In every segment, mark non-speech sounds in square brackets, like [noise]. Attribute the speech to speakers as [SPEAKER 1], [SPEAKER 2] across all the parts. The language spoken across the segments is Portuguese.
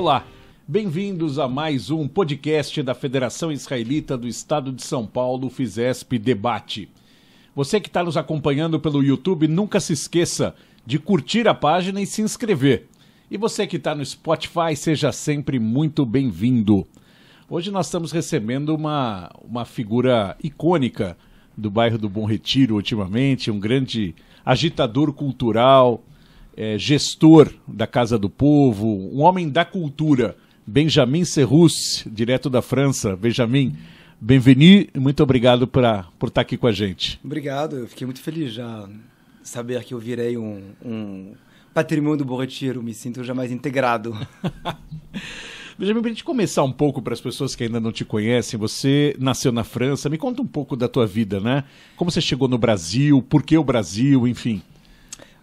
[SPEAKER 1] Olá, bem-vindos a mais um podcast da Federação Israelita do Estado de São Paulo, Fisesp Debate. Você que está nos acompanhando pelo YouTube, nunca se esqueça de curtir a página e se inscrever. E você que está no Spotify, seja sempre muito bem-vindo. Hoje nós estamos recebendo uma, uma figura icônica do bairro do Bom Retiro ultimamente, um grande agitador cultural, é, gestor da Casa do Povo, um homem da cultura, Benjamin Serrus, direto da França. Benjamin, bem-vindo muito obrigado pra, por estar aqui com a gente.
[SPEAKER 2] Obrigado, eu fiquei muito feliz já saber que eu virei um, um patrimônio do Bom me sinto já mais integrado. [laughs] Benjamin, para a gente começar um pouco para
[SPEAKER 1] as pessoas que ainda não te conhecem, você nasceu na França, me conta um pouco da tua vida, né? Como você chegou no Brasil, por que o Brasil, enfim.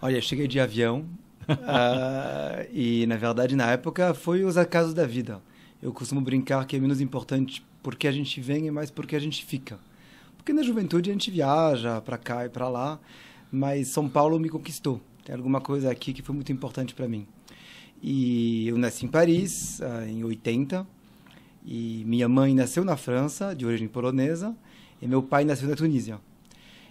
[SPEAKER 2] Olha, cheguei de avião uh, e, na verdade, na época, foi os acasos da vida. Eu costumo brincar que é menos importante porque a gente vem e mais porque a gente fica. Porque na juventude a gente viaja para cá e para lá, mas São Paulo me conquistou. Tem alguma coisa aqui que foi muito importante para mim. E eu nasci em Paris, uh, em 80, e minha mãe nasceu na França, de origem polonesa, e meu pai nasceu na Tunísia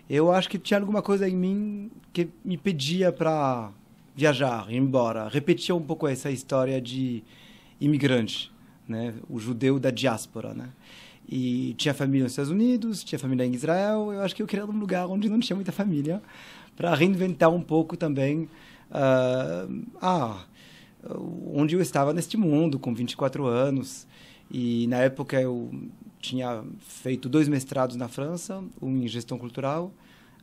[SPEAKER 2] eu acho que tinha alguma coisa em mim que me pedia para viajar, ir embora. Repetia um pouco essa história de imigrante, né? O judeu da diáspora, né? E tinha família nos Estados Unidos, tinha família em Israel. Eu acho que eu queria um lugar onde não tinha muita família, para reinventar um pouco também uh, ah, onde eu estava neste mundo com 24 anos. E na época eu tinha feito dois mestrados na França, um em gestão cultural,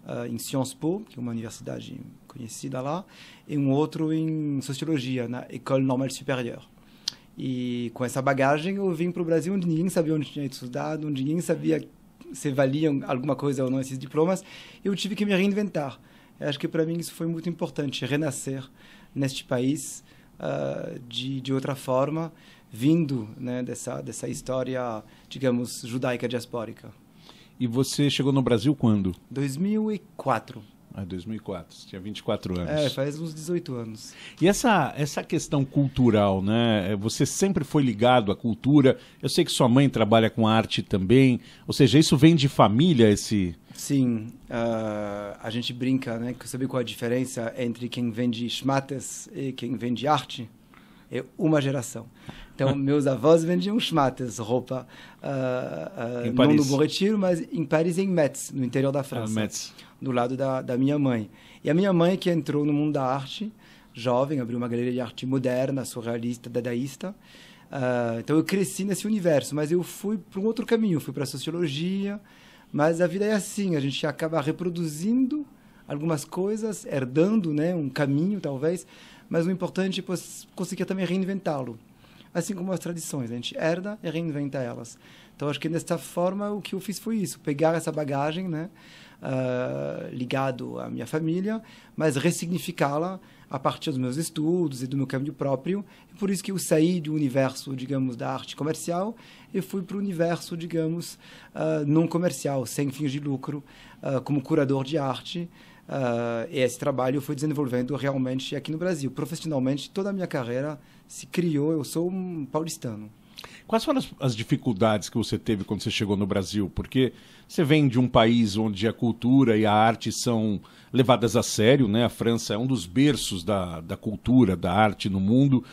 [SPEAKER 2] uh, em Sciences Po, que é uma universidade conhecida lá, e um outro em sociologia, na École Normale Supérieure. E com essa bagagem eu vim para o Brasil, onde ninguém sabia onde tinha estudado, onde ninguém sabia se valiam alguma coisa ou não esses diplomas. Eu tive que me reinventar. Eu acho que para mim isso foi muito importante, renascer neste país uh, de, de outra forma vindo né, dessa, dessa história, digamos, judaica diaspórica.
[SPEAKER 1] E você chegou no Brasil quando? 2004. Ah, 2004, tinha 24 anos. É,
[SPEAKER 2] faz uns 18 anos.
[SPEAKER 1] E essa, essa questão cultural, né? É, você sempre foi ligado à cultura. Eu sei que sua mãe trabalha com arte também. Ou seja, isso vem de família, esse.
[SPEAKER 2] Sim. Uh, a gente brinca, né? Sabe qual a diferença entre quem vende schmates e quem vende arte? é uma geração. Então, [laughs] meus avós vendiam schmattes, roupa, uh, uh, não no Bom Retiro, mas em Paris, em Metz, no interior da França. Ah, Metz. Do lado da, da minha mãe. E a minha mãe, que entrou no mundo da arte, jovem, abriu uma galeria de arte moderna, surrealista, dadaísta. Uh, então, eu cresci nesse universo, mas eu fui para um outro caminho, fui para a sociologia. Mas a vida é assim, a gente acaba reproduzindo algumas coisas, herdando né, um caminho, talvez mas o importante é conseguir também reinventá-lo. Assim como as tradições, a gente herda e reinventa elas. Então, acho que desta forma o que eu fiz foi isso, pegar essa bagagem, né, uh, ligado à minha família, mas ressignificá-la a partir dos meus estudos e do meu caminho próprio. E por isso que eu saí do universo, digamos, da arte comercial e fui para o universo, digamos, uh, não comercial, sem fins de lucro, uh, como curador de arte Uh, esse trabalho eu fui desenvolvendo realmente aqui no Brasil. Profissionalmente, toda a minha carreira se criou, eu sou um paulistano. Quais foram as, as,
[SPEAKER 1] dificuldades que você teve quando você chegou no Brasil? Porque você vem de um país onde a cultura e a arte são levadas a sério, né? A França é um dos berços da, da cultura, da arte no mundo.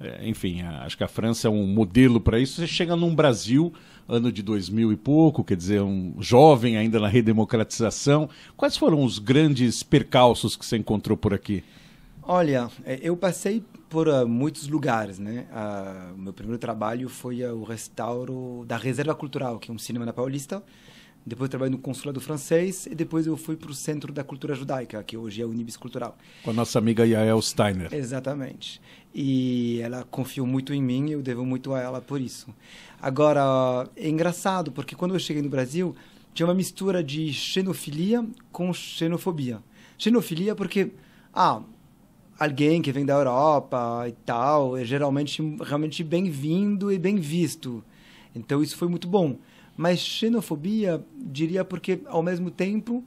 [SPEAKER 1] É, enfim, acho que a França é um modelo para isso. Você chega num Brasil, ano de 2000 e pouco, quer dizer, um jovem ainda na redemocratização. Quais foram os grandes percalços que você encontrou por aqui?
[SPEAKER 2] Olha, é, eu passei por ah, muitos lugares, né? Ah, meu primeiro trabalho foi ah, o restauro da Reserva Cultural, que é um cinema na Paulista, depois trabalhei no consulado francês e depois eu fui para o Centro da Cultura Judaica, que hoje é o Unibis Cultural.
[SPEAKER 1] Com a nossa amiga Yael Steiner.
[SPEAKER 2] Exatamente. E ela confiou muito em mim e eu devo muito a ela por isso. Agora, é engraçado, porque quando eu cheguei no Brasil, tinha uma mistura de xenofilia com xenofobia. Xenofilia porque, ah, alguém que vem da Europa e tal, é geralmente realmente bem-vindo e bem visto. Então isso foi muito bom. Mas xenofobia, diria porque, ao mesmo tempo,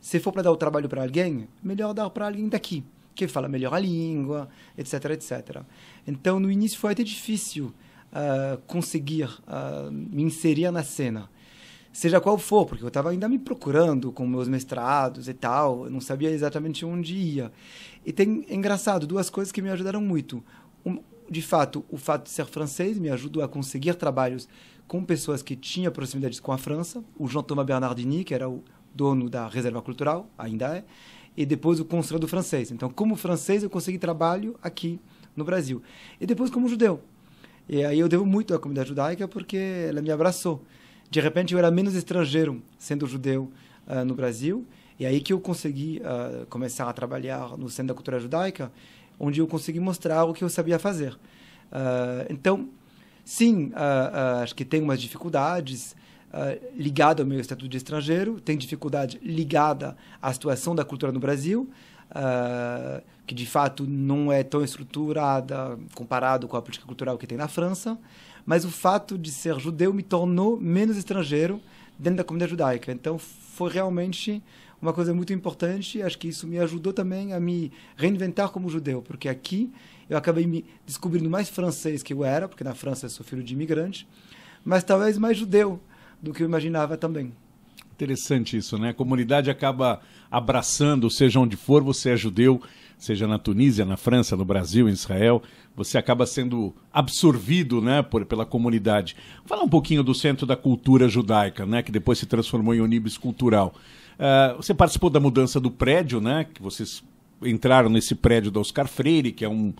[SPEAKER 2] se for para dar o trabalho para alguém, melhor dar para alguém daqui, que fala melhor a língua, etc, etc. Então, no início foi até difícil uh, conseguir uh, me inserir na cena. Seja qual for, porque eu estava ainda me procurando com meus mestrados e tal, eu não sabia exatamente onde ia. E tem, é engraçado, duas coisas que me ajudaram muito. Um, de fato, o fato de ser francês me ajudou a conseguir trabalhos com pessoas que tinham proximidades com a França, o Jean-Thomas Bernardini, que era o dono da Reserva Cultural, ainda é, e depois o consulado francês. Então, como francês, eu consegui trabalho aqui no Brasil. E depois como judeu. E aí eu devo muito à comunidade judaica porque ela me abraçou. De repente, eu era menos estrangeiro sendo judeu uh, no Brasil. E aí que eu consegui uh, começar a trabalhar no Centro da Cultura Judaica, onde eu consegui mostrar o que eu sabia fazer. Uh, então, sim, uh, uh, acho que tem umas dificuldades uh, ah, ligada ao meu estatuto de estrangeiro, tem dificuldade ligada à situação da cultura no Brasil, uh, que de fato não é tão estruturada comparado com a política cultural que tem na França, mas o fato de ser judeu me tornou menos estrangeiro dentro da comunidade judaica. Então foi realmente uma coisa muito importante. Acho que isso me ajudou também a me reinventar como judeu, porque aqui eu acabei me descobrindo mais francês que eu era, porque na França eu sou filho de imigrante, mas talvez mais judeu do que eu imaginava também.
[SPEAKER 1] Interessante isso, né? A comunidade acaba abraçando, seja onde for, você é judeu, seja na Tunísia, na França, no Brasil, em Israel, você acaba sendo absorvido, né, por, pela comunidade. Fala um pouquinho do Centro da Cultura Judaica, né, que depois se transformou em Unibis Cultural. Ah, você participou da mudança do prédio, né? Que vocês entraram nesse prédio do Oscar Freire, que é um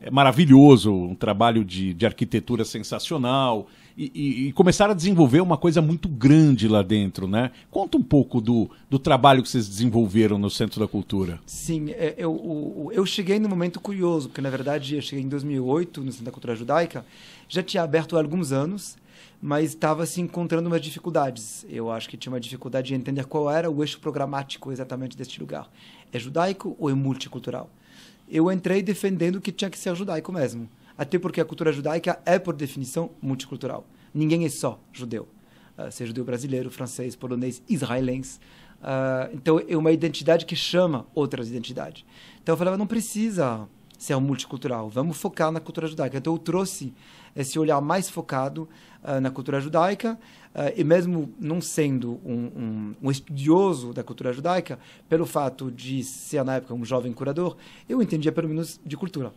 [SPEAKER 1] é maravilhoso, um trabalho de, de arquitetura sensacional. E, e, e, começaram a desenvolver uma coisa muito grande lá dentro, né? Conta um pouco do, do trabalho que vocês desenvolveram no Centro da Cultura.
[SPEAKER 2] Sim, é, eu, eu, cheguei num momento curioso, porque na verdade eu cheguei em 2008 no Centro da Cultura Judaica, já tinha aberto há alguns anos, mas estava se encontrando umas dificuldades. Eu acho que tinha uma dificuldade de entender qual era o eixo programático exatamente deste lugar. É judaico ou é multicultural? Eu entrei defendendo que tinha que ser judaico mesmo, até porque a cultura judaica é, por definição, multicultural. Ninguém é só judeu. Uh, seja judeu brasileiro, francês, polonês, israelense. Uh, então, é uma identidade que chama outras identidades. Então, eu falava, não precisa ser multicultural, vamos focar na cultura judaica. Então, eu trouxe esse olhar mais focado uh, na cultura judaica, uh, e mesmo não sendo um, um, um, estudioso da cultura judaica, pelo fato de ser na época um jovem curador, eu entendia pelo menos de cultura.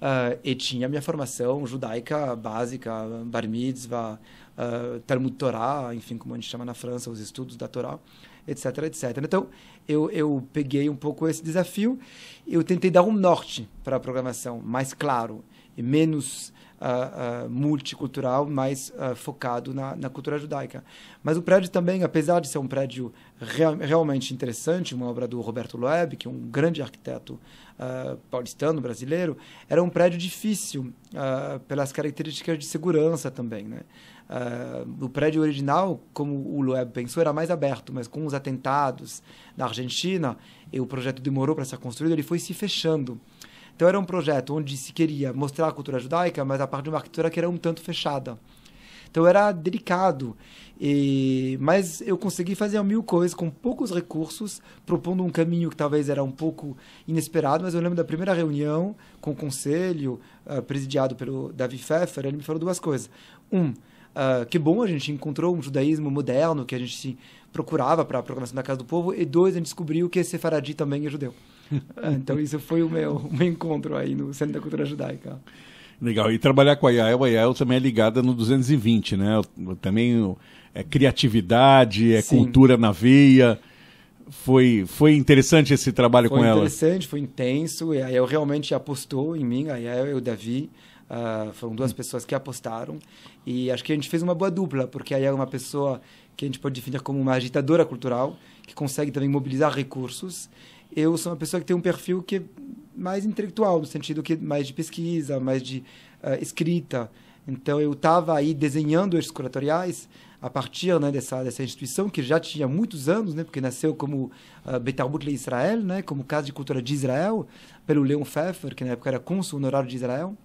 [SPEAKER 2] Uh, e tinha minha formação judaica básica, bar mitzvah, Talmud Torah, enfim, como a gente chama na França, os estudos da Torá etc, etc. Então, eu, eu peguei um pouco esse desafio, eu tentei dar um norte para a programação, mais claro menos uh, uh, multicultural, mais uh, focado na, na, cultura judaica. Mas o prédio também, apesar de ser um prédio real, realmente interessante, uma obra do Roberto Loeb, que é um grande arquiteto paulistano, brasileiro, era um prédio difícil pelas características de segurança também, né? Uh, o prédio original, como o Loeb pensou, era mais aberto, mas com os atentados na Argentina, e o projeto demorou para ser construído, ele foi se fechando. Então era um projeto onde se queria mostrar a cultura judaica, mas a parte de uma arquitetura que era um tanto fechada. Então era delicado, e, mas eu consegui fazer mil coisas com poucos recursos, propondo um caminho que talvez era um pouco inesperado, mas eu lembro da primeira reunião com o conselho, uh, presidiado pelo Davi Pfeffer, ele me falou duas coisas. Um, Uh, que bom a gente encontrou um judaísmo moderno que a gente procurava para a programação da Casa do Povo, e dois, a gente descobriu que esse faradi também é judeu. [laughs] Então, isso foi o meu, meu encontro aí no Centro da Cultura Judaica.
[SPEAKER 1] Legal. E trabalhar com a Yael, a Yael também é ligada no 220, né? Também é criatividade, é Sim. cultura na veia. Foi, foi interessante esse trabalho foi com ela? Foi
[SPEAKER 2] interessante, foi intenso. E a Yael realmente apostou em mim, a Yael e o Davi. Uh, foram duas pessoas que apostaram. E acho que a gente fez uma boa dupla, porque a Yael é uma pessoa que a gente pode definir como uma agitadora cultural, que consegue também mobilizar recursos eu sou uma pessoa que tem um perfil que é mais intelectual, no sentido que mais de pesquisa, mais de uh, escrita. Então, eu estava aí desenhando esses curatoriais a partir né, dessa, dessa instituição que já tinha muitos anos, né, porque nasceu como uh, eh, Betarbutle Israel, né, como Casa de Cultura de Israel, pelo Leon Pfeffer, que na época era cônsul honorário de Israel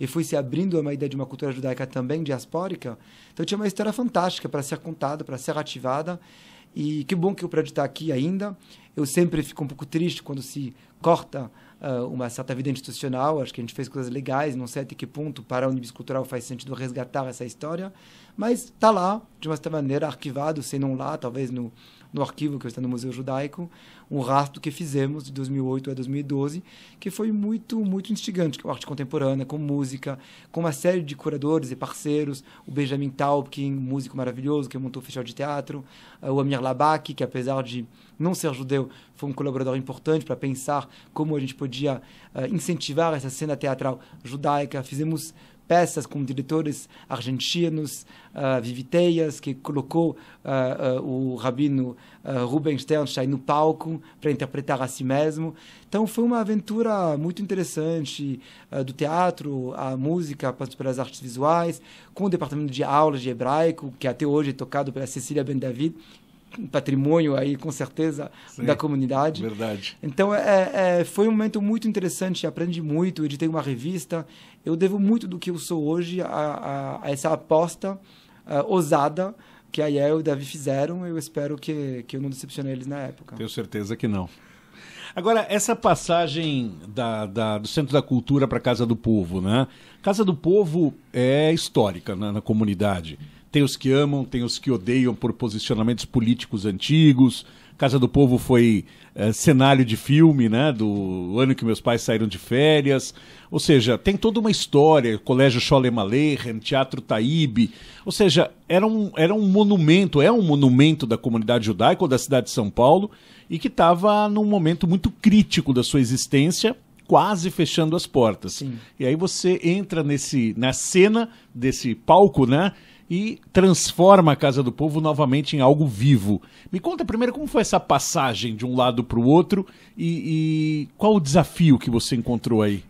[SPEAKER 2] e foi se abrindo uma ideia de uma cultura judaica também diaspórica. Então tinha uma história fantástica para ser contada, para ser ativada. E que bom que o prédio está aqui ainda. Eu sempre fico um pouco triste quando se corta uh, uma certa vida institucional. Acho que a gente fez coisas legais, não sei até que ponto para o Unibis Cultural faz sentido resgatar essa história. Mas está lá, de uma certa maneira, arquivado, se não lá, talvez no, no arquivo que está no Museu Judaico, um rastro que fizemos de 2008 a 2012, que foi muito, muito instigante, com arte contemporânea, com música, com uma série de curadores e parceiros, o Benjamin Taubkin, músico maravilhoso, que montou o Festival de Teatro, eh, o Amir Labaki, que apesar de não ser judeu, foi um colaborador importante para pensar como a gente podia eh, incentivar essa cena teatral judaica. Fizemos peças com diretores argentinos, uh, Viviteias, que colocou uh, uh, o rabino uh, Ruben Sternstein no palco para interpretar a si mesmo. Então foi uma aventura muito interessante do teatro, a música, passando pelas artes visuais, com o departamento de aulas de hebraico, que até hoje é tocado pela Cecília Ben David, patrimônio aí com certeza Sim, da comunidade verdade então é, é, é, foi um momento muito interessante aprendi muito editei uma revista eu devo muito do que eu sou hoje a, a, a essa aposta é, ousada que a Yale e o Davi fizeram eu espero que que eu não decepcionei eles na época tenho
[SPEAKER 1] certeza que não Agora, essa passagem da, da, do Centro da Cultura para a Casa do Povo, né? Casa do Povo é histórica né, na comunidade. Tem os que amam, tem os que odeiam por posicionamentos políticos antigos. Casa do Povo foi é, cenário de filme, né? Do ano que meus pais saíram de férias. Ou seja, tem toda uma história. Colégio Scholemalehen, Teatro Taíbe. Ou seja, era um, era um monumento, é um monumento da comunidade judaica ou da cidade de São Paulo e que estava num momento muito crítico da sua existência quase fechando as portas. Sim. E aí você entra nesse na cena desse palco, né? e transforma a Casa do Povo novamente em algo vivo. Me conta primeiro como foi essa passagem de um lado para o outro e, e, qual o desafio que você encontrou aí?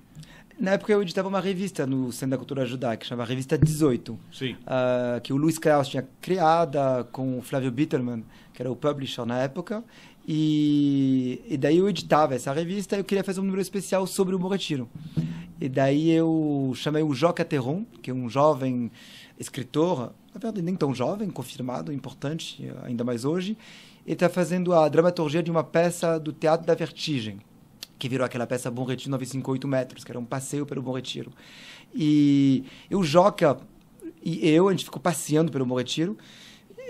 [SPEAKER 2] Na época eu editava uma revista no Centro da Cultura Judaica, chamava Revista 18, Sim. Uh, que o Luiz Krauss tinha criada com o Flávio Bitterman, que era o publisher na época, e, e, daí eu editava essa revista e eu queria fazer um número especial sobre o Bom E daí eu chamei o Joca Terron, que é um jovem escritor, na verdade nem tão jovem, confirmado, importante, ainda mais hoje, e está fazendo a dramaturgia de uma peça do Teatro da Vertigem, que virou aquela peça Bom Retiro 958 metros, que era um passeio pelo Bom Retiro. E eu, Joca e eu, a gente ficou passeando pelo Bom Retiro,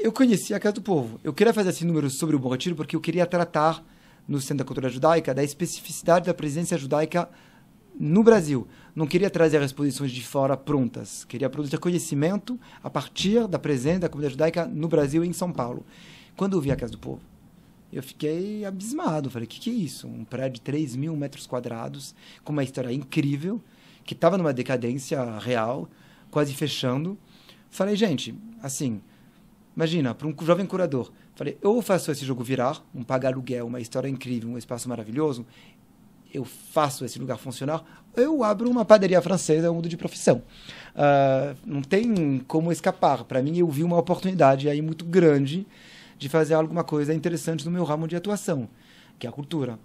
[SPEAKER 2] eu conheci a Casa do Povo. Eu queria fazer esse assim número sobre o Bom Retiro porque eu queria tratar no Centro da Cultura Judaica da especificidade da presença judaica no Brasil não queria trazer as exposições de fora prontas, queria produzir conhecimento a partir da presença da comunidade judaica no Brasil e em São Paulo. Quando eu vi a Casa do Povo, eu fiquei abismado. Falei, o que, que é isso? Um prédio de 3 mil metros quadrados, com uma história incrível, que estava numa decadência real, quase fechando. Falei, gente, assim, imagina, para um jovem curador, falei, eu faço esse jogo virar, um pagar aluguel, uma história incrível, um espaço maravilhoso, eu faço esse lugar funcionar, eu abro uma padaria francesa, eu mudo de profissão. Uh, não tem como escapar. Para mim, eu vi uma oportunidade aí muito grande de fazer alguma coisa interessante no meu ramo de atuação, que é a cultura.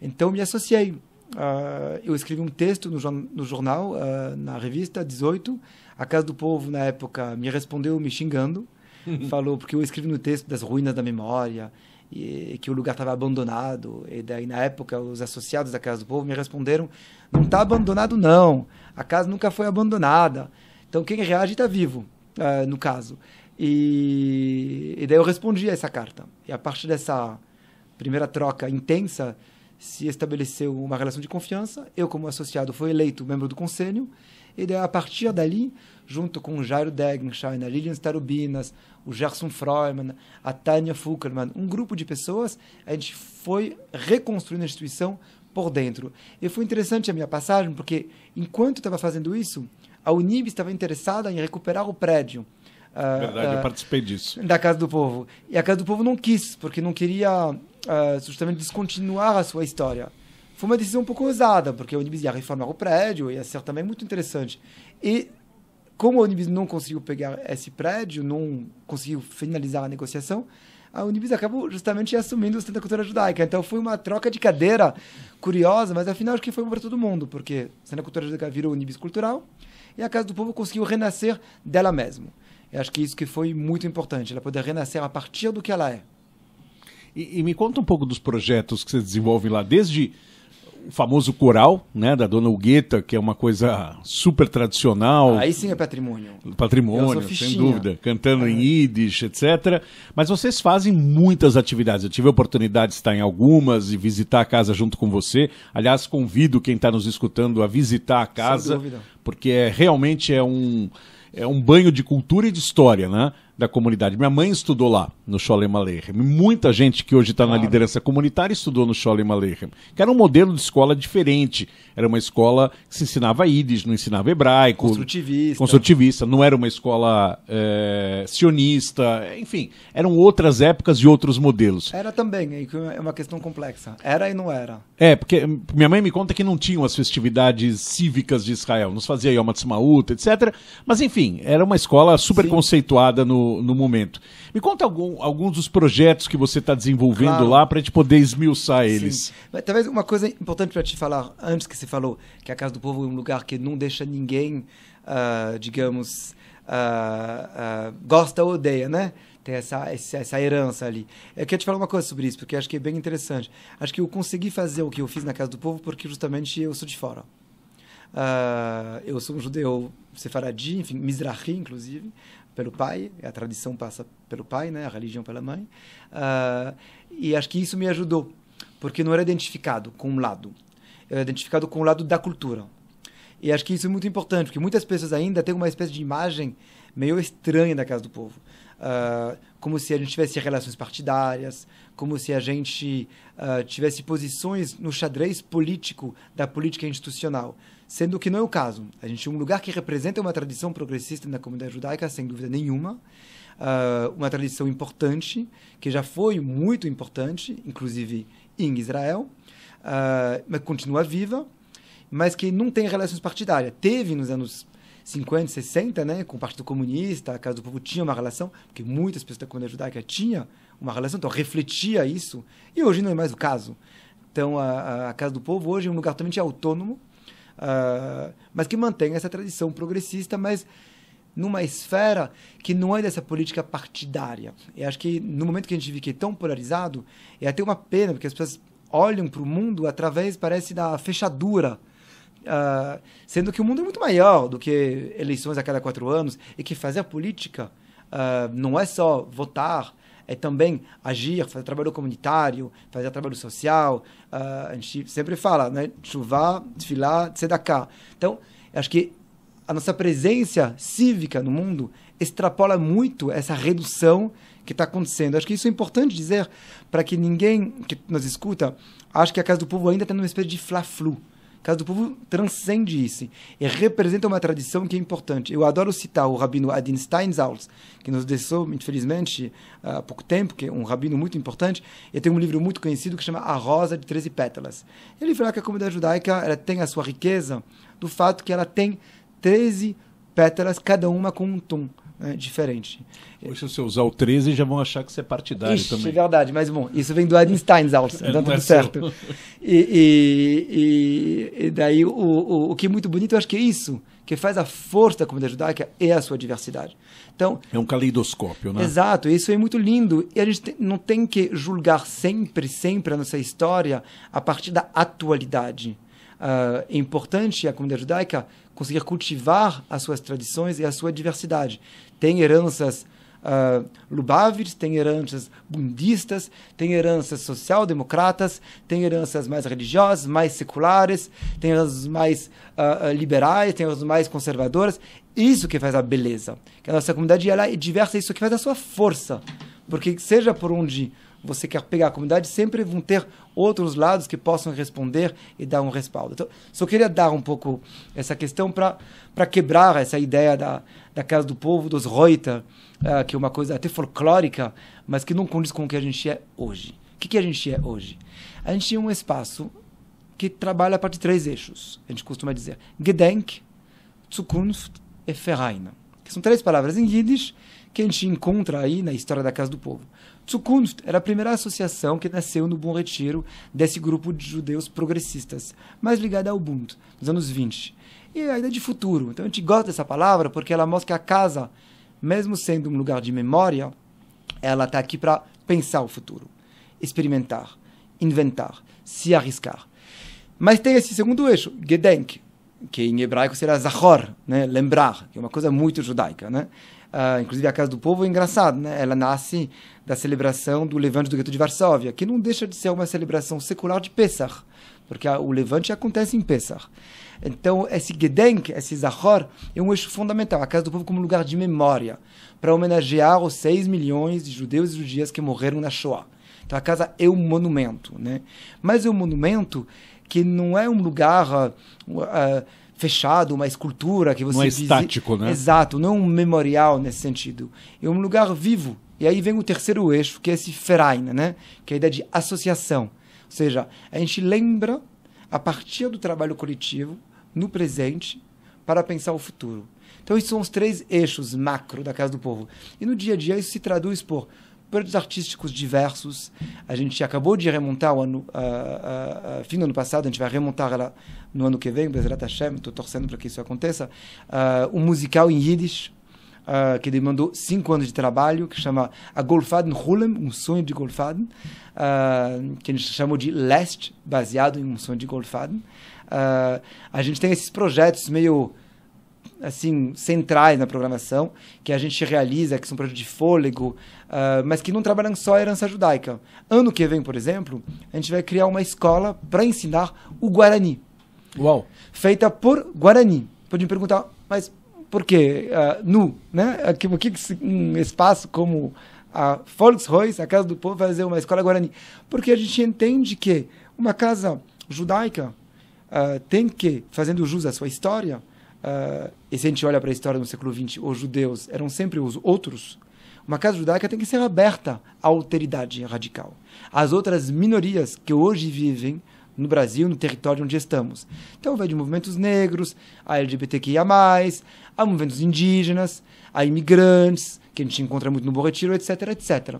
[SPEAKER 2] Então, me associei. Uh, eu escrevi um texto no, no jornal, uh, na revista 18. A Casa do Povo, na época, me respondeu me xingando. [laughs] falou, porque eu escrevi no texto das ruínas da memória, e, que o lugar estava abandonado. E daí, na época, os associados da Casa do Povo me responderam: não está abandonado, não. A casa nunca foi abandonada. Então, quem reage está vivo, uh, no caso. E, e, daí eu respondi a essa carta. E a partir dessa primeira troca intensa, se estabeleceu uma relação de confiança. Eu, como associado, fui eleito membro do conselho. E daí, a partir dali, junto com o Jairo Degenstein, a Lilian Starubinas, o Gerson Freumann, a Tânia Fuckerman, um grupo de pessoas, a gente foi reconstruindo a instituição por dentro. E foi interessante a minha passagem, porque enquanto estava fazendo isso, a Unib estava interessada em recuperar o prédio. Ah, Verdade, uh, eu ah, participei disso. Da Casa do Povo. E a Casa do Povo não quis, porque não queria uh, justamente descontinuar a sua história. Foi uma decisão um pouco ousada, porque a Unibis ia reformar o prédio, ia ser também muito interessante. E como a Unibis não conseguiu pegar esse prédio, não conseguiu finalizar a negociação, a Unibis acabou justamente assumindo o Centro da Cultura Judaica. Então foi uma troca de cadeira curiosa, mas afinal acho que foi bom para todo mundo, porque o Centro da Cultura Judaica virou Unibis Cultural e a Casa do Povo conseguiu renascer dela mesma. Eu acho que isso que foi muito importante, ela poder renascer a partir do que ela é. E, e me conta um pouco dos
[SPEAKER 1] projetos que você desenvolve lá, desde o famoso coral, né, da Dona Ugueta, que é uma coisa super tradicional. Aí sim
[SPEAKER 2] é patrimônio. Patrimônio, sem dúvida.
[SPEAKER 1] Cantando é. em Yiddish, etc. Mas vocês fazem muitas atividades. Eu tive a oportunidade de estar em algumas e visitar a casa junto com você. Aliás, convido quem está nos escutando a visitar a casa, porque é, realmente é um é um banho de cultura e de história, né? da comunidade. Minha mãe estudou lá, no Sholem Aleichem. Muita gente que hoje está claro. na liderança comunitária estudou no Sholem Aleichem, que era um modelo de escola diferente. Era uma escola que se ensinava ídis, não ensinava hebraico. Construtivista. Construtivista. Não era uma escola é, sionista. Enfim, eram outras épocas e outros modelos.
[SPEAKER 2] Era também, é uma questão complexa. Era e não era.
[SPEAKER 1] É, porque minha mãe me conta que não tinham as festividades cívicas de Israel. Nos fazia Yom Tzmaut, etc. Mas, enfim, era uma escola super Sim. conceituada no no, momento. Me conta algum, alguns dos projetos que você está desenvolvendo claro. lá para a gente poder esmiuçar eles. Sim.
[SPEAKER 2] Mas, talvez uma coisa importante para te falar antes que você falou que a Casa do Povo é um lugar que não deixa ninguém, uh, digamos, uh, uh, gosta ou odeia, né? Tem essa, essa herança ali. Eu quero te falar uma coisa sobre isso, porque acho que é bem interessante. Acho que eu consegui fazer o que eu fiz na Casa do Povo porque justamente eu sou de fora. Uh, eu sou um judeu sefaradi, enfim, Mizrahi, inclusive, pelo pai, a tradição passa pelo pai, né, a religião pela mãe. Uh, e acho que isso me ajudou, porque não era identificado com um lado, era identificado com o lado da cultura. E acho que isso é muito importante, porque muitas pessoas ainda têm uma espécie de imagem meio estranha da casa do povo. Uh, como se a gente tivesse relações partidárias, como se a gente uh, tivesse posições no xadrez político da política institucional sendo que não é o caso. A gente é um lugar que representa uma tradição progressista na comunidade judaica, sem dúvida nenhuma, uh, uma tradição importante, que já foi muito importante, inclusive em Israel, uh, mas continua viva, mas que não tem relações partidárias. Teve nos anos 50, 60, né, com o Partido Comunista, a Casa do Povo tinha uma relação, porque muitas pessoas da comunidade judaica tinham uma relação, então refletia isso, e hoje não é mais o caso. Então, a, a Casa do Povo hoje é um lugar totalmente autônomo, uh, mas que mantém essa tradição progressista, mas numa esfera que não é dessa política partidária. E acho que no momento que a gente vive que é tão polarizado, é até uma pena, porque as pessoas olham para o mundo através, parece, da fechadura. Uh, sendo que o mundo é muito maior do que eleições a cada quatro anos e que fazer política uh, não é só votar, é também agir, fazer trabalho comunitário, fazer trabalho social. Uh, a gente sempre fala, né? Chuvar, desfilar, tzedakah. Então, acho que a nossa presença cívica no mundo extrapola muito essa redução que está acontecendo. Acho que isso é importante dizer para que ninguém que nos escuta ache que a Casa do Povo ainda está numa espécie de fla-flu. Casa do Povo transcende isso e representa uma tradição que é importante. Eu adoro citar o rabino Adin Steinsaltz, que nos deixou, infelizmente, há pouco tempo, que é um rabino muito importante, Ele tem um livro muito conhecido que chama A Rosa de 13 Pétalas. Ele fala que a comunidade judaica ela tem a sua riqueza do fato que ela tem 13 pétalas, cada uma com um tom né, diferente.
[SPEAKER 1] Hoje, se você usar o 13, já vão achar que você é partidário Ixi, também. É
[SPEAKER 2] verdade, mas bom, isso vem do Einstein, Alves, é, então tá né, tudo é certo. E, e, e, daí o, o, o que é muito bonito, eu acho que é isso que faz a força da comunidade judaica é a sua diversidade. Então, é um caleidoscópio, né? Exato, isso é muito lindo. E a gente não tem que julgar sempre, sempre a nossa história a partir da atualidade. Uh, é importante a comunidade judaica conseguir cultivar as suas tradições e a sua diversidade. Tem heranças uh, ah, Lubavitch, tem heranças budistas, tem heranças social-democratas, tem heranças mais religiosas, mais seculares, tem heranças mais uh, liberais, tem heranças mais conservadoras. Isso que faz a beleza. Que a nossa comunidade ela é diversa, é isso que faz a sua força. Porque seja por onde você quer pegar a comunidade, sempre vão ter outros lados que possam responder e dar um respaldo. Então, só queria dar um pouco essa questão para quebrar essa ideia da, da Casa do Povo, dos Reuter, uh, que é uma coisa até folclórica, mas que não condiz com o que a gente é hoje. O que, que a gente é hoje? A gente é um espaço que trabalha a partir de três eixos, a gente costuma dizer. Gedenk, Zukunft e Verein, que são três palavras em Yiddish que a gente encontra aí na história da Casa do Povo. Zukunft era a primeira associação que nasceu no Bom Retiro desse grupo de judeus progressistas, mais ligada ao Ubuntu, nos anos 20. E a ideia de futuro. Então a gente gosta dessa palavra porque ela mostra que a casa, mesmo sendo um lugar de memória, ela está aqui para pensar o futuro, experimentar, inventar, se arriscar. Mas tem esse segundo eixo, Gedenk, que em hebraico será zahor, né? lembrar, que é uma coisa muito judaica, né? Uh, inclusive a Casa do Povo é engraçado, né? Ela nasce da celebração do Levante do Gueto de Varsóvia, que não deixa de ser uma celebração secular de Pesach, porque a, o Levante acontece em Pesach. Então, esse Gedenk, esse Zahor, é um eixo fundamental, a Casa do Povo como lugar de memória, para homenagear os 6 milhões de judeus e judias que morreram na Shoah. Então, a casa é um monumento, né? Mas é um monumento que não é um lugar uh, fechado, uma escultura que você... Não é estático, né? Exato, não é um memorial nesse sentido. É um lugar vivo. E aí vem o terceiro eixo, que é esse ferain, né? Que é a ideia de associação. Ou seja, a gente lembra a partir do trabalho coletivo, no presente, para pensar o futuro. Então, esses são os três eixos macro da Casa do Povo. E no dia a dia, isso se traduz por projetos artísticos diversos. A gente acabou de remontar o ano, uh, uh, fim do ano passado, a gente vai remontar ela no ano que vem, Bezerat Hashem, estou torcendo para que isso aconteça. Uh, um musical em Yiddish, Uh, que demandou cinco anos de trabalho, que chama A Golfaden Hulem, um sonho de Golfaden, uh, que a gente chamou de Leste, baseado em um sonho de Golfaden. Uh, a gente tem esses projetos meio assim centrais na programação que a gente realiza, que são projetos de fôlego, ah, mas que não trabalham só a herança judaica. Ano que vem, por exemplo, a gente vai criar uma escola para ensinar o Guarani. Uau! Feita por Guarani. Pode me perguntar, mas por quê? Uh, nu, né? Aqui, ah, por que um espaço como a Volkshaus, a Casa do Povo, vai fazer uma escola Guarani? Porque a gente entende que uma casa judaica uh, tem que, fazendo jus à sua história, Uh, e se a gente olha para a história do século XX, os judeus eram sempre os outros, uma casa judaica tem que ser aberta à alteridade radical. As outras minorias que hoje vivem no Brasil, no território onde estamos. Então, vai de movimentos negros, a LGBTQIA, a movimentos indígenas, a imigrantes, que a gente encontra muito no Borretiro etc, etc.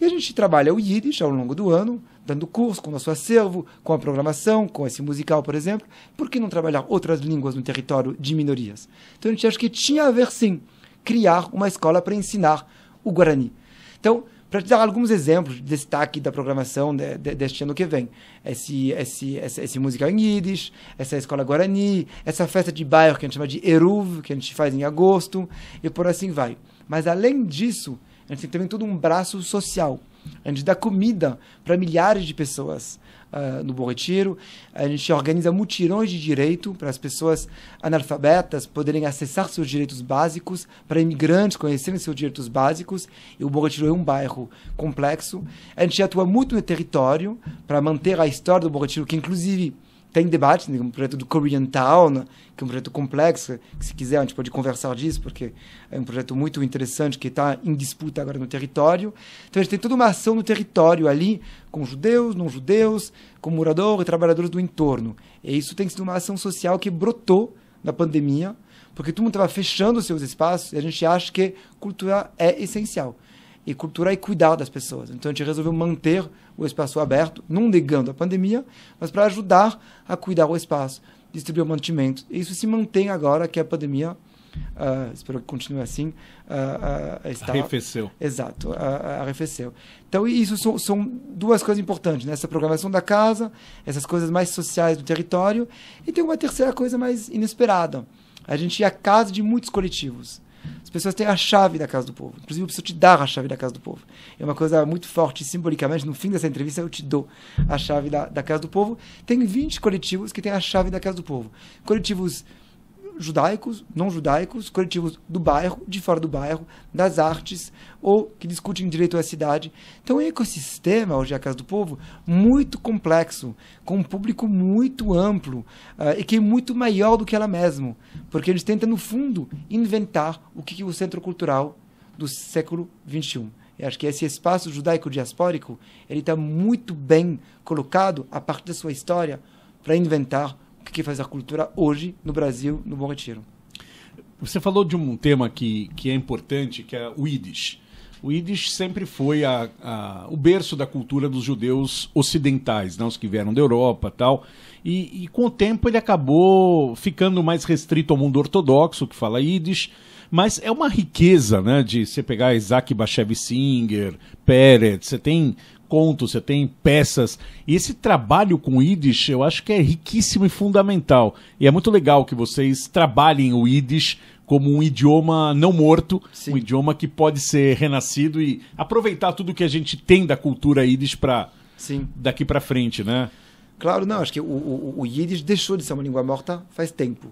[SPEAKER 2] E a gente trabalha o Yiddish ao longo do ano, dando curso com o nosso acervo, com a programação, com esse musical, por exemplo. Por que não trabalhar outras línguas no território de minorias? Então, a gente acha que tinha a ver, sim, criar uma escola para ensinar o Guarani. Então, para te dar alguns exemplos de destaque da programação de, de, deste ano que vem. Esse, esse, esse, esse musical em Yiddish, essa escola Guarani, essa festa de bairro que a gente chama de Eruv, que a gente faz em agosto, e por assim vai. Mas além disso, a gente tem também todo um braço social. A gente dá comida para milhares de pessoas. Ah, no Bom Retiro. A gente organiza mutirões de direito para as pessoas analfabetas poderem acessar seus direitos básicos, para imigrantes conhecerem seus direitos básicos. E o Bom Retiro é um bairro complexo. A gente atua muito no território para manter a história do Bom Retiro, que inclusive tem debate, né, um projeto do Korean Town, que é um projeto complexo, que se quiser a gente pode conversar disso, porque é um projeto muito interessante que está em disputa agora no território. Então a gente tem toda uma ação no território ali, com judeus, não judeus, com moradores e trabalhadores do entorno. E isso tem sido uma ação social que brotou na pandemia, porque todo mundo estava fechando seus espaços e a gente acha que cultura é essencial. E cultura é cuidar das pessoas. Então a gente resolveu manter o espaço aberto, não negando a pandemia, mas para ajudar a cuidar o espaço, distribuir o mantimento. E isso se mantém agora que a pandemia Uh, espero que continue assim. Uh, uh, está... Arrefeceu. Exato, arrefeceu. Então, isso são duas coisas importantes, né? essa programação da casa, essas coisas mais sociais do território, e tem uma terceira coisa mais inesperada. A gente é a casa de muitos coletivos. As pessoas têm a chave da casa do povo. Inclusive, eu preciso te dar a chave da casa do povo. É uma coisa muito forte, simbolicamente. No fim dessa entrevista, eu te dou a chave da, da casa do povo. Tem 20 coletivos que têm a chave da casa do povo. Coletivos judaicos, não judaicos, coletivos do bairro, de fora do bairro, das artes, ou que discutem direito à cidade. Então, é um ecossistema, hoje é a Casa do Povo, muito complexo, com um público muito amplo, uh, e que é muito maior do que ela mesma, porque eles tentam, no fundo, inventar o que é o centro cultural do século XXI. Eu acho que esse espaço judaico-diaspórico ele está muito bem colocado a partir da sua história para inventar que faz a cultura hoje no Brasil, no Bom Retiro.
[SPEAKER 1] Você falou de um tema que, que é importante, que é o Yiddish. O Yiddish sempre foi a, a, o berço da cultura dos judeus ocidentais, não, né? os que vieram da Europa tal. E, e, com o tempo ele acabou ficando mais restrito ao mundo ortodoxo, que fala Yiddish. Mas é uma riqueza, né? De você pegar Isaac Bashev Singer, Peretz, você tem contos, você tem peças. E esse trabalho com Yiddish eu acho que é riquíssimo e fundamental. E é muito legal que vocês trabalhem o Yiddish como um idioma não morto, Sim. um idioma que pode ser renascido e aproveitar tudo que a gente tem da cultura Yiddish para daqui para frente,
[SPEAKER 2] né? Claro, não. Acho que o, o, o Yiddish deixou de ser uma língua morta faz tempo.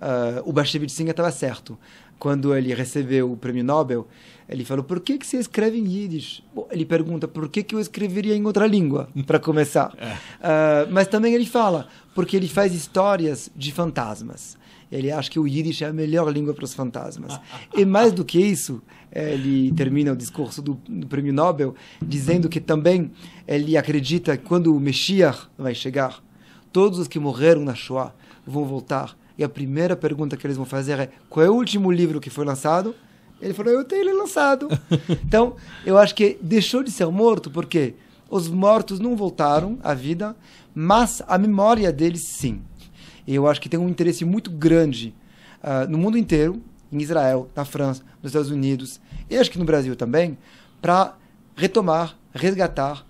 [SPEAKER 2] Uh, o Singh estava certo quando ele recebeu o prêmio Nobel, ele falou: Por que, que você escreve em Yiddish? Bom, ele pergunta: Por que, que eu escreveria em outra língua, [laughs] para começar? Uh, mas também ele fala: Porque ele faz histórias de fantasmas. Ele acha que o Yiddish é a melhor língua para os fantasmas. [laughs] e mais do que isso, ele termina o discurso do, do prêmio Nobel dizendo que também ele acredita que quando o Messias vai chegar, todos os que morreram na Shoah vão voltar e a primeira pergunta que eles vão fazer é: qual é o último livro que foi lançado? Ele falou: eu tenho ele lançado. [laughs] então, eu acho que deixou de ser morto porque os mortos não voltaram à vida, mas a memória deles sim. E eu acho que tem um interesse muito grande uh, no mundo inteiro, em Israel, na França, nos Estados Unidos e acho que no Brasil também, para retomar, resgatar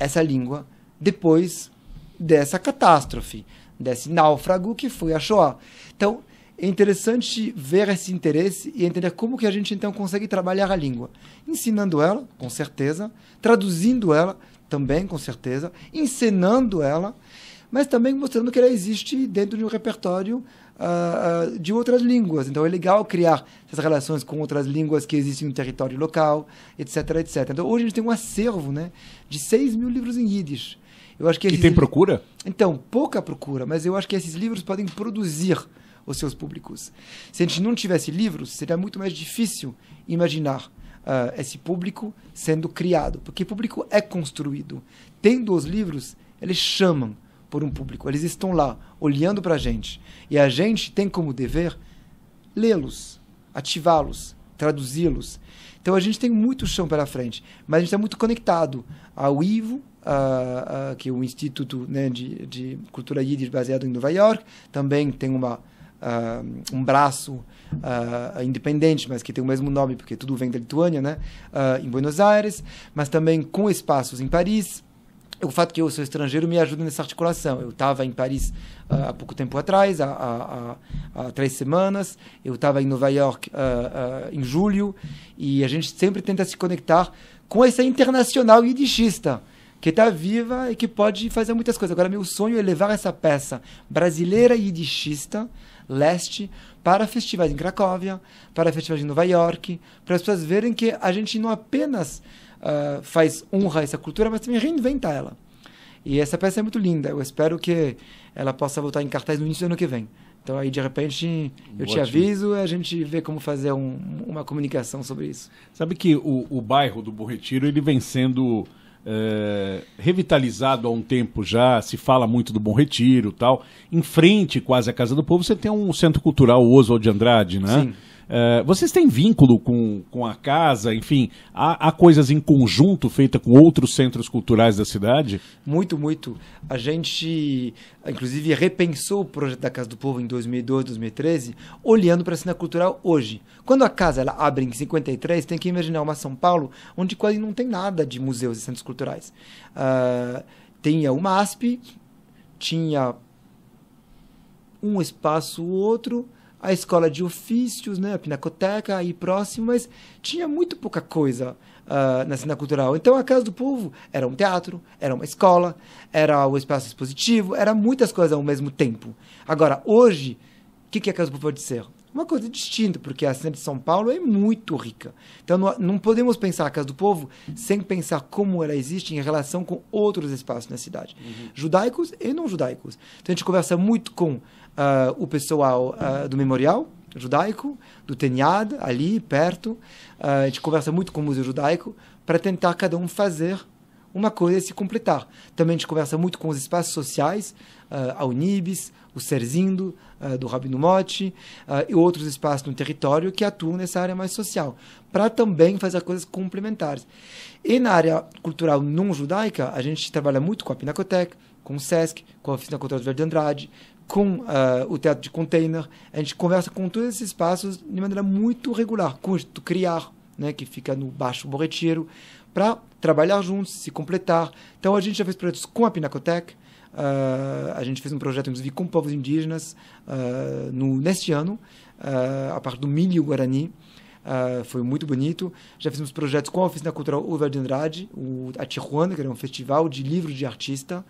[SPEAKER 2] essa língua depois dessa catástrofe desse náufrago que foi a Shoah. Então, é interessante ver esse interesse e entender como que a gente então consegue trabalhar a língua, ensinando ela, com certeza, traduzindo ela também, com certeza, ensinando ela, mas também mostrando que ela existe dentro de um repertório uh, de outras línguas. Então é legal criar essas relações com outras línguas que existem no território local, etc, etc. Então hoje a gente tem um acervo né, de 6 mil livros em Yiddish. Eu acho que e tem procura? Então, pouca procura, mas eu acho que esses livros podem produzir os seus públicos. Se a gente não tivesse livros, seria muito mais difícil imaginar uh, esse público sendo criado, porque público é construído. Tendo os livros, eles chamam por um público, eles estão lá, olhando para a gente. E a gente tem como dever lê-los, ativá-los, traduzi-los. Então a gente tem muito chão pela frente, mas a gente está muito conectado ao Ivo, uh, uh, que é o instituto né, de, de cultura yiddish baseado em Nova York, também tem uma Uh, um braço uh, independente, mas que tem o mesmo nome, porque tudo vem da Lituânia, né? Uh, em Buenos Aires, mas também com espaços em Paris. O fato que eu sou estrangeiro me ajuda nessa articulação. Eu estava em Paris há pouco tempo atrás, há, há, há três semanas. Eu estava em Nova York em julho. E a gente sempre tenta se conectar com essa internacional yiddishista que está viva e que pode fazer muitas coisas. Agora, meu sonho é levar essa peça brasileira e yidishista, leste, para festivais em Cracóvia, para festivais em Nova York, para as pessoas verem que a gente não apenas uh, faz honra a essa cultura, mas também reinventa ela. E essa peça é muito linda. Eu espero que ela possa voltar em cartaz no início do ano que vem. Então aí de repente eu Ótimo. te aviso e a gente vê como fazer um, uma comunicação sobre isso. Sabe que o,
[SPEAKER 1] o bairro do Bom Retiro ele vem sendo é, revitalizado há um tempo já, se fala muito do Bom Retiro tal. Em frente, quase à Casa do Povo, você tem um centro cultural, o Oswald de Andrade, né? Sim eh, vocês têm vínculo com, com a casa? Enfim, há, há coisas em conjunto feita com outros centros culturais da cidade?
[SPEAKER 2] Muito, muito. A gente, inclusive, repensou o projeto da Casa do Povo em 2012, 2013, olhando para a cena cultural hoje. Quando a casa ela abre em 53, tem que imaginar uma São Paulo onde quase não tem nada de museus e centros culturais. Uh, tinha uma ASP, tinha um espaço o outro, a escola de ofícios, né, a pinacoteca aí próximo, mas tinha muito pouca coisa uh, na cena cultural. Então a Casa do Povo era um teatro, era uma escola, era o espaço expositivo, era muitas coisas ao mesmo tempo. Agora, hoje, o que, que a Casa do Povo pode ser? uma coisa distinta, porque a cena de São Paulo é muito rica. Então não, não, podemos pensar a Casa do Povo sem pensar como ela existe em relação com outros espaços na cidade, uhum. judaicos e não judaicos. Então a gente conversa muito com uh, o pessoal uh, do memorial judaico, do Tenhad, ali perto. Uh, a gente conversa muito com o Museu Judaico para tentar cada um fazer uma coisa e se completar. Também a gente conversa muito com os espaços sociais, a Unibis, o Serzindo, do Rabino Motti, e outros espaços no território que atuam nessa área mais social, para também fazer coisas complementares. E na área cultural não judaica, a gente trabalha muito com a Pinacoteca, com o SESC, com a Oficina Cultural de Verde Andrade, com uh, o teatro de container, a gente conversa com todos esses espaços de maneira muito regular, com o Criar, né, que fica no Baixo Bom para trabalhar juntos, se completar. Então a gente já fez projetos com a Pinacotec, uh, ah, a gente fez um projeto inclusive com povos indígenas uh, no, neste ano, a parte do milho guarani. Uh, foi muito bonito. Já fizemos projetos com a Oficina Cultural Uva de Andrade, o, a Tijuana, que era um festival de livros de artista.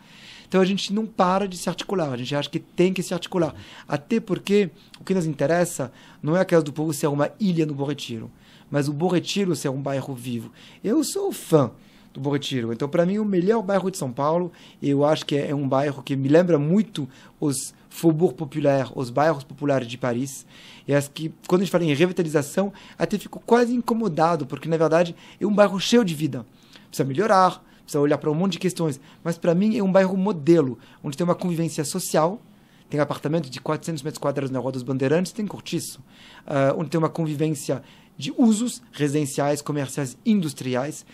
[SPEAKER 2] Então a gente não para de se articular, a gente acha que tem que se articular. Até porque o que nos interessa não é a casa do povo ser uma ilha no Borretiro, mas o Borretiro ser um bairro vivo. Eu sou fã do Borretiro. Então, para mim, o melhor bairro de São Paulo, eu acho que é, é um bairro que me lembra muito os Faubourg populares, os bairros populares de Paris. E acho que, quando a gente fala em revitalização, até fico quase incomodado, porque, na verdade, é um bairro cheio de vida. Precisa melhorar, precisa olhar para um monte de questões. Mas para mim é um bairro modelo, onde tem uma convivência social, tem apartamento de 400 metros quadrados na Rua dos Bandeirantes, tem cortiço, uh, onde tem uma convivência de usos residenciais, comerciais, industriais,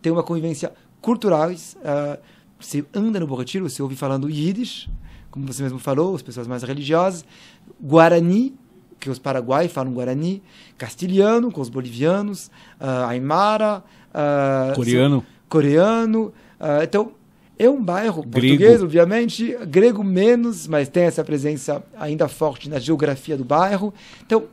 [SPEAKER 2] tem uma convivência culturais. Uh, você anda no Bom você ouve falando Yiddish, como você mesmo falou, as pessoas mais religiosas, Guarani, que os paraguaios falam Guarani, castilhano com os bolivianos, uh, Aymara... Uh, coreano coreano. Uh, então, é um bairro grego. português, obviamente, grego menos, mas tem essa presença ainda forte na geografia do bairro. Então,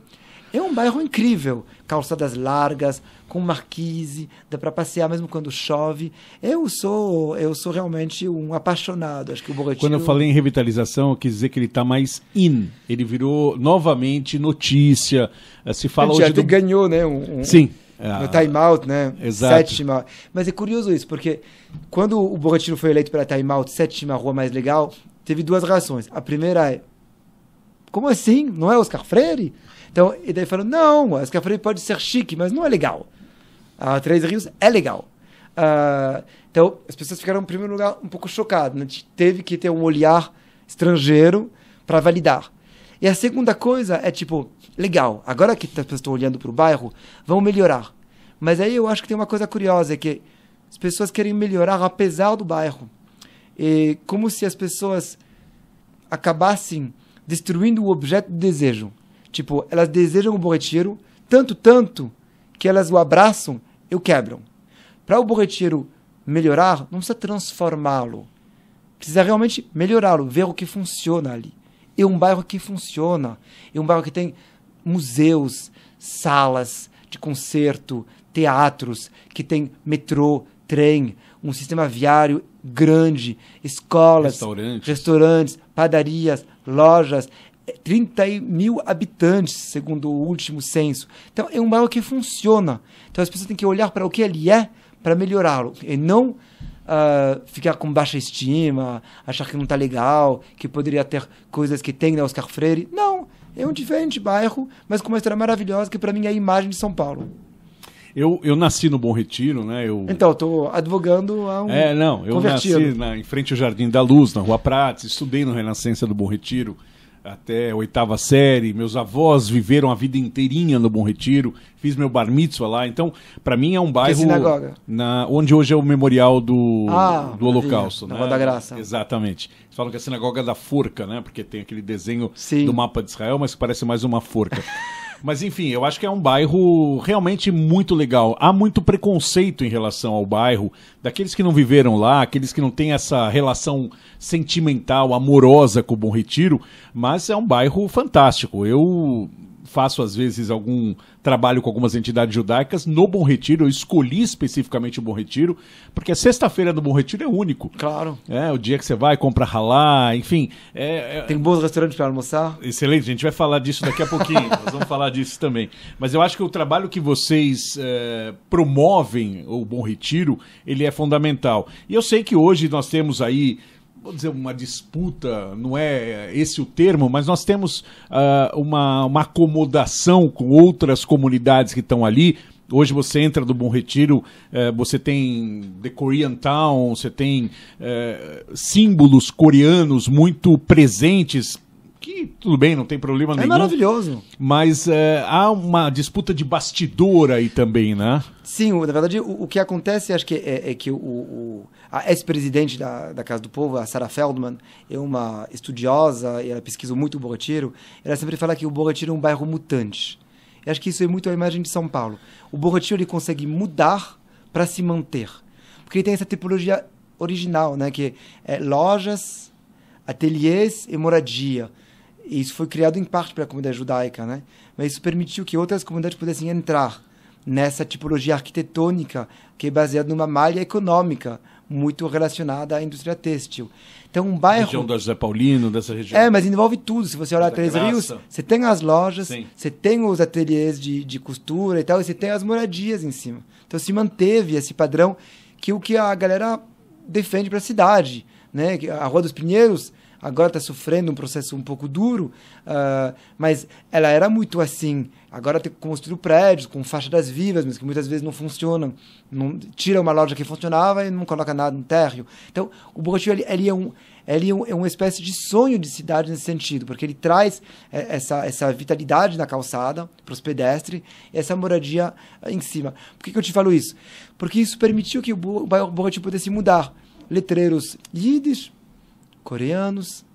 [SPEAKER 2] é um bairro incrível, calçadas largas, com marquise, dá para passear mesmo quando chove. Eu sou, eu sou realmente um apaixonado, acho que o Borretiro... Quando eu falei em
[SPEAKER 1] revitalização, eu quis dizer que ele está mais in. Ele virou novamente notícia. Eh, se fala hoje até do...
[SPEAKER 2] ganhou, né, um, um... Sim é. no Time Out, né? Exato. Sétima. Mas é curioso isso, porque quando o Borratino foi eleito pela Time Out, sétima rua mais legal, teve duas reações. A primeira é: como assim? Não é Oscar Freire? Então, e daí falou: não, Oscar Freire pode ser chique, mas não é legal. A Três Rios é legal. Uh, então, as pessoas ficaram, em primeiro lugar, um pouco chocadas. Né? Teve que ter um olhar estrangeiro para validar. E a segunda coisa é tipo legal, agora que as pessoas estão olhando para o bairro, vão melhorar. Mas aí eu acho que tem uma coisa curiosa, é que as pessoas querem melhorar apesar do bairro. É como se as pessoas acabassem destruindo o objeto do desejo. Tipo, elas desejam o borretiro tanto, tanto, que elas o abraçam e o quebram. Para o borretiro melhorar, não precisa transformá-lo. Precisa realmente melhorá-lo, ver o que funciona ali. É um bairro que funciona. É um bairro que tem museus, salas de concerto, teatros, que tem metrô, trem, um sistema viário grande, escolas, restaurantes, restaurantes padarias, lojas, 30 é, mil habitantes, segundo o último censo. Então, é um bairro que funciona. Então, as pessoas têm que olhar para o que ele é para melhorá-lo e não uh, ficar com baixa estima, achar que não está legal, que poderia ter coisas que tem na né, Oscar Freire. Não, é um diferente bairro, mas com uma história maravilhosa que para mim é a imagem de São Paulo. Eu, eu nasci no Bom
[SPEAKER 1] Retiro, né? Eu...
[SPEAKER 2] Então, estou advogando a um. É, não, eu nasci na,
[SPEAKER 1] em frente ao Jardim da Luz, na Rua Prates, estudei no Renascença do Bom Retiro até oitava série, meus avós viveram a vida inteirinha no Bom Retiro, fiz meu bar mitzvah lá, então para mim é um bairro na onde hoje é o memorial do, ah, do Holocausto, né? da Graça. Exatamente. Eles falam que é a sinagoga da forca, né? Porque tem aquele desenho Sim. do mapa de Israel, mas parece mais uma forca. [laughs] Mas enfim, eu acho que é um bairro realmente muito legal. Há muito preconceito em relação ao bairro, daqueles que não viveram lá, aqueles que não têm essa relação sentimental, amorosa com o Bom Retiro, mas é um bairro fantástico. Eu faço às vezes algum trabalho com algumas entidades judaicas. No Bom Retiro, eu escolhi especificamente o Bom Retiro, porque a sexta-feira do Bom Retiro é único. Claro. É o dia que você vai, compra ralá, enfim. É, é... Tem bons restaurantes para almoçar. Excelente, a gente vai falar disso daqui a pouquinho. [laughs] Nós vamos falar disso também. Mas eu acho que o trabalho que vocês é, promovem, o Bom Retiro, ele é fundamental. E eu sei que hoje nós temos aí vou dizer uma disputa, não é esse o termo, mas nós temos uh, uma, uma acomodação com outras comunidades que estão ali. Hoje você entra do Bom Retiro, eh, você tem The Korean Town, você tem eh, símbolos coreanos muito presentes que tudo bem, não tem problema é nenhum. É maravilhoso. Mas é, há uma disputa de bastidor aí também, né?
[SPEAKER 2] Sim, na verdade, o, o que acontece, acho que é, é que o, o a ex-presidente da, da Casa do Povo, a Sarah Feldman, é uma estudiosa e ela pesquisa muito o Bom Ela sempre fala que o Bom é um bairro mutante. Eu acho que isso é muito a imagem de São Paulo. O Bom ele consegue mudar para se manter. Porque ele tem essa tipologia original, né? Que é, é lojas, ateliês e moradia isso foi criado em parte para a comunidade judaica, né? Mas isso permitiu que outras comunidades pudessem entrar nessa tipologia arquitetônica que é baseada numa malha econômica muito relacionada à indústria têxtil. Então, um bairro. Região
[SPEAKER 1] do José Paulino, dessa região.
[SPEAKER 2] É, mas envolve tudo. Se você olhar Três Rios, você tem as lojas, Sim. você tem os ateliês de, de costura e tal, e você tem as moradias em cima. Então, se manteve esse padrão que é o que a galera defende para a cidade. Né? A Rua dos Pinheiros agora está sofrendo um processo um pouco duro, uh, mas ela era muito assim. Agora tem que construir prédios com faixa das vivas, mas que muitas vezes não funcionam. Não, tira uma loja que funcionava e não coloca nada no térreo. Então, o Borrotil ele, ele, é um ele é, um, é, uma espécie de sonho de cidade nesse sentido, porque ele traz é, essa, essa vitalidade na calçada para os pedestres e essa moradia ah, em cima. Por que, que eu te falo isso? Porque isso permitiu que o bairro pudesse mudar. Letreiros yiddish, coreanos,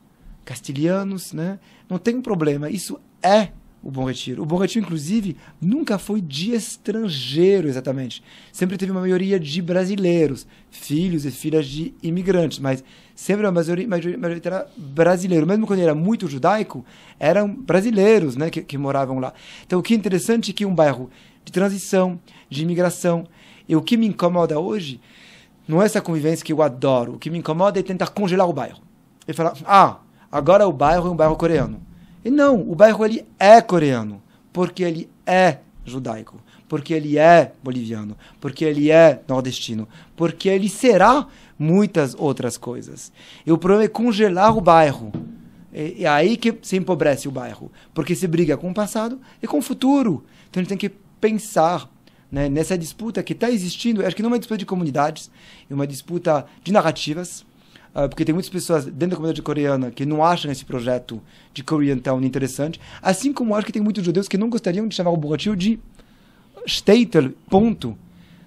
[SPEAKER 2] castilianos, né? Não tem um problema, isso é o Bom Retiro. O Bom Retiro, inclusive, nunca foi de estrangeiro exatamente. Sempre teve uma maioria de brasileiros, filhos e filhas de imigrantes, mas sempre uma maioria, maioria, maioria era brasileiro. Mesmo quando era muito judaico, eram brasileiros né, que, que moravam lá. Então, o que é interessante é que um bairro de transição, de imigração, e o que me incomoda hoje não é essa convivência que eu adoro. O que me incomoda é tentar congelar o bairro ele fala, ah, agora o bairro é um bairro coreano. E não, o bairro ele é coreano, porque ele é judaico, porque ele é boliviano, porque ele é nordestino, porque ele será muitas outras coisas. E o problema é congelar o bairro. É, é aí que se empobrece o bairro, porque se briga com o passado e com o futuro. Então a gente tem que pensar né, nessa disputa que está existindo, acho que não é uma disputa de comunidades, é uma disputa de narrativas, uh, porque tem muitas pessoas dentro da comunidade coreana que não acham esse projeto de Koreantown interessante, assim como acho que tem muitos judeus que não gostariam de chamar o Bogatil de Statel, ponto.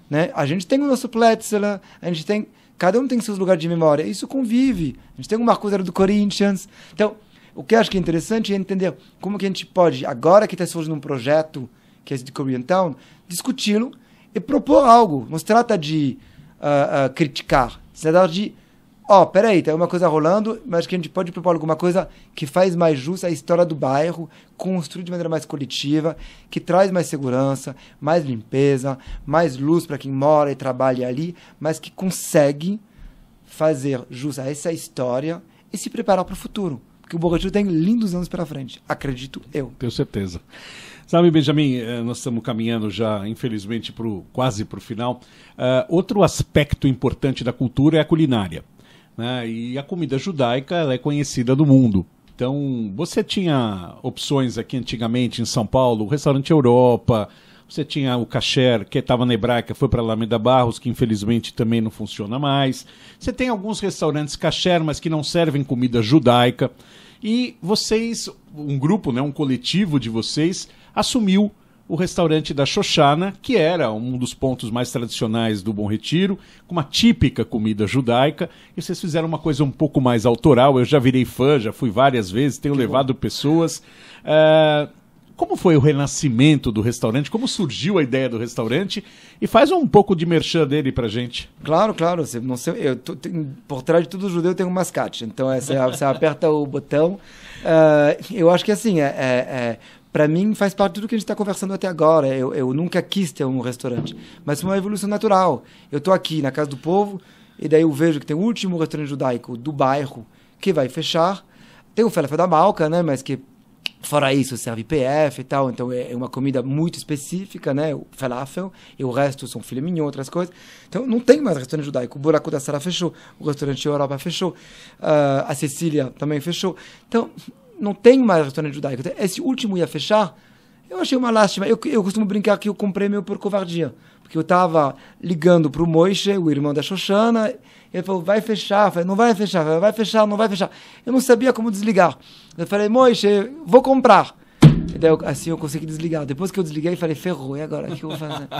[SPEAKER 2] Né? A gente tem o nosso Plätzle, a gente tem... Cada um tem seus lugares de memória, isso convive. A gente tem o Marcos era do Corinthians. Então, o que eu acho que é interessante é entender como que a gente pode, agora que está surgindo um projeto que é esse de Koreantown, discuti-lo e propor algo. Não se trata tá, de uh, uh, criticar, se trata é de Ó, oh, peraí, tem alguma coisa rolando, mas que a gente pode propor alguma coisa que faz mais justa a história do bairro, construir de maneira mais coletiva, que traz mais segurança, mais limpeza, mais luz para quem mora e trabalha ali, mas que consegue fazer justa a essa história e se preparar para o futuro. Porque o Borretil tem lindos anos pela frente, acredito
[SPEAKER 1] eu. Tenho certeza. Sabe, Benjamin, eh, nós estamos caminhando já, infelizmente, pro, quase para o final. Uh, outro aspecto importante da cultura é a culinária. Né? E a comida judaica ela é conhecida do mundo. Então, você tinha opções aqui antigamente em São Paulo, o restaurante Europa, você tinha o Cacher, que estava na Hebraica, foi para Alameda Barros, que infelizmente também não funciona mais. Você tem alguns restaurantes Cacher, mas que não servem comida judaica. E vocês, um grupo, né, um coletivo de vocês, assumiu o restaurante da Xoxana, que era um dos pontos mais tradicionais do Bom Retiro, com uma típica comida judaica. E vocês fizeram uma coisa um pouco mais autoral. Eu já virei fã, já fui várias vezes, tenho que levado bom. pessoas. Uh, como foi o renascimento do restaurante? Como surgiu a ideia do restaurante? E faz um pouco de merchan
[SPEAKER 2] dele pra gente. Claro, claro. Você, não sei, eu, tem, por trás de tudo judeu tem um mascate. Então é, você, você aperta o botão. Uh, eu acho que assim, é, é, é para mim faz parte do que a gente está conversando até agora. Eu, eu, nunca quis ter um restaurante, mas foi uma evolução natural. Eu estou aqui na casa do povo e daí eu vejo que tem o último restaurante judaico do bairro que vai fechar. Tem o falafel da Malca, né? Mas que fora isso serve PF e tal, então é, é uma comida muito específica, né? O falafel e o resto são filé mignon, outras coisas. Então não tem mais restaurante judaico. O Buraco da Sara fechou, o restaurante Europa fechou, uh, a Cecília também fechou. Então não tem mais restaurante judaico. Então, esse último ia fechar. Eu achei uma lástima. Eu, eu costumo brincar que eu comprei meu por covardia. Porque eu estava ligando para o Moishe, o irmão da Xoxana, ele falou, vai fechar. Eu falei, não vai fechar. Falei, vai fechar, não vai fechar. Eu não sabia como desligar. Eu falei, Moishe, vou comprar. E daí, assim, eu consegui desligar. Depois que eu desliguei, falei, ferrou, e agora? O que eu vou fazer? [laughs]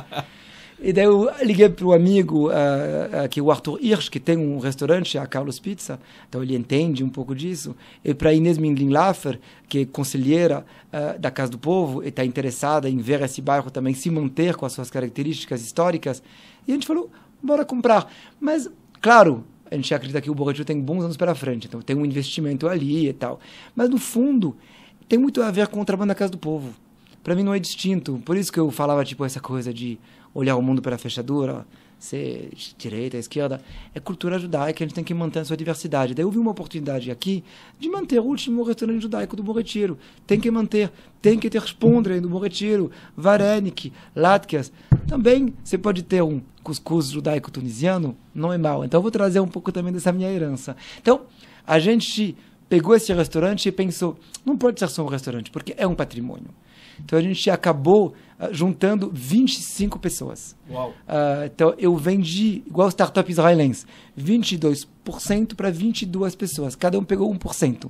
[SPEAKER 2] E daí eu liguei para o amigo, uh, uh, que é o Arthur Hirsch, que tem um restaurante, a Carlos Pizza, então ele entende um pouco disso, e para Inês Minglin-Laffer, que é conselheira uh, da Casa do Povo, e está interessada em ver esse bairro também se manter com as suas características históricas. E a gente falou, bora comprar. Mas, claro, a gente acredita que o Borretiu tem bons anos pela frente, então tem um investimento ali e tal. Mas, no fundo, tem muito a ver com o trabalho da Casa do Povo. Para mim não é distinto, por isso que eu falava, tipo, essa coisa de olhar o mundo pela fechadura, ser direita, esquerda. É cultura judaica, a gente tem que manter a sua diversidade. Daí eu vi uma oportunidade aqui de manter o último restaurante judaico do Bom Retiro. Tem que manter, tem que ter Spondre do Bom Retiro, Varenik, Latkes. Também você pode ter um cuscuz judaico tunisiano, não é mal. Então eu vou trazer um pouco também dessa minha herança. Então, a gente pegou esse restaurante e pensou, não pode ser só um restaurante, porque é um patrimônio. Então a gente acabou ah, juntando 25 pessoas. Uau. Uh, então eu vendi, igual startup israelense, 22% para 22 pessoas. Cada um pegou 1%.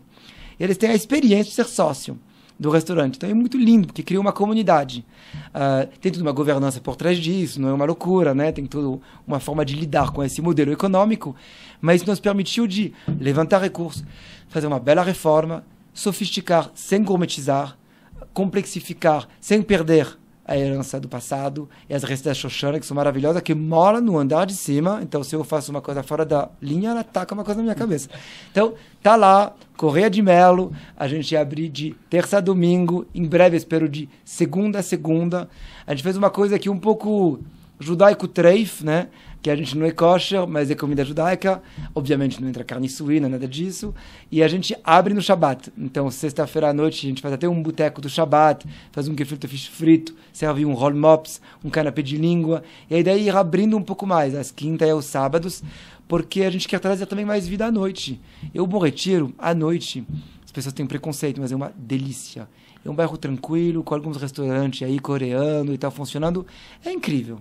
[SPEAKER 2] E eles têm a experiência de ser sócio do restaurante. Então é muito lindo, porque cria uma comunidade. Uh, tem toda uma governança por trás disso, não é uma loucura, né? Tem toda uma forma de lidar com esse modelo econômico, mas nos permitiu de levantar recursos, fazer uma bela reforma, sofisticar sem gourmetizar, complexificar sem perder a herança do passado e as restas da Xoxana, que são maravilhosas, que mora no andar de cima. Então, se eu faço uma coisa fora da linha, ela taca uma coisa na minha cabeça. Então, tá lá, Correia de Melo. A gente abre de terça a domingo. Em breve, espero, de segunda a segunda. A gente fez uma coisa aqui um pouco judaico treif, né? que a gente não é kosher, mas é comida judaica. Obviamente não entra carne suína, nada disso. E a gente abre no Shabat. Então, sexta-feira à noite, a gente faz até um boteco do Shabat, faz um gefilte frito, serve um roll mops, um canapé de língua. E a ideia é ir abrindo um pouco mais, às quintas e aos sábados, porque a gente quer trazer também mais vida à noite. Eu, Bom Retiro, à noite, as pessoas têm preconceito, mas é uma delícia. É um bairro tranquilo, com alguns restaurantes aí coreano e tal funcionando. É incrível.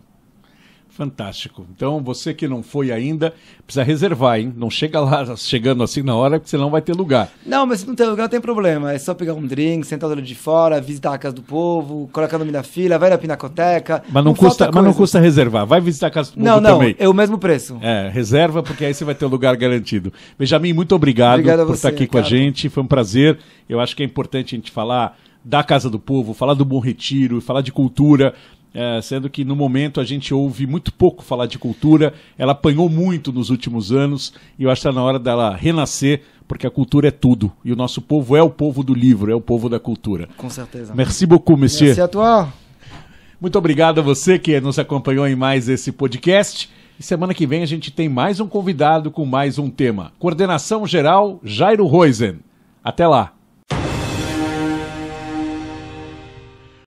[SPEAKER 2] Fantástico.
[SPEAKER 1] Então, você que não foi ainda, precisa reservar, hein? Não chega lá [laughs] chegando assim na hora, porque senão vai ter lugar.
[SPEAKER 2] Não, mas se não tem lugar, não tem problema. É só pegar um drink, sentar do lado de fora, visitar a casa do povo, colocar o nome da fila, vai na pinacoteca. Mas não, não custa, mas não
[SPEAKER 1] custa reservar. Vai visitar a casa do povo não, não, também. Não, é o mesmo preço. É, reserva, porque aí você vai ter o lugar garantido. Benjamin, muito obrigado, obrigado por você, estar aqui com a gente. Foi um prazer. Eu acho que é importante a gente falar da Casa do Povo, falar do Bom Retiro, falar de cultura, é, sendo que no momento a gente ouve muito pouco falar de cultura, ela apanhou muito nos últimos anos e eu acho que está na hora dela renascer, porque a cultura é tudo e o nosso povo é o povo do livro, é o povo da cultura. Com certeza. Merci beaucoup, monsieur. Merci à toi. Muito obrigado a você que nos acompanhou em mais esse podcast. E semana que vem a gente tem mais um convidado com mais um tema. Coordenação geral
[SPEAKER 2] Jairo Roisen. Até lá.